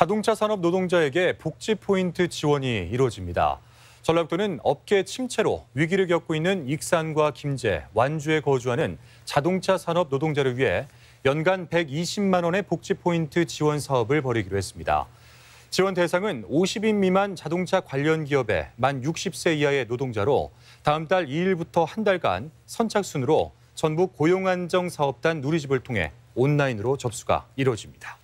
자동차 산업 노동자에게 복지 포인트 지원이 이루어집니다. 전라북도는 업계 침체로 위기를 겪고 있는 익산과 김제, 완주에 거주하는 자동차 산업 노동자를 위해 연간 120만 원의 복지 포인트 지원 사업을 벌이기로 했습니다. 지원 대상은 50인 미만 자동차 관련 기업의 만 60세 이하의 노동자로 다음 달 2일부터 한 달간 선착순으로 전북 고용안정사업단 누리집을 통해 온라인으로 접수가 이루어집니다.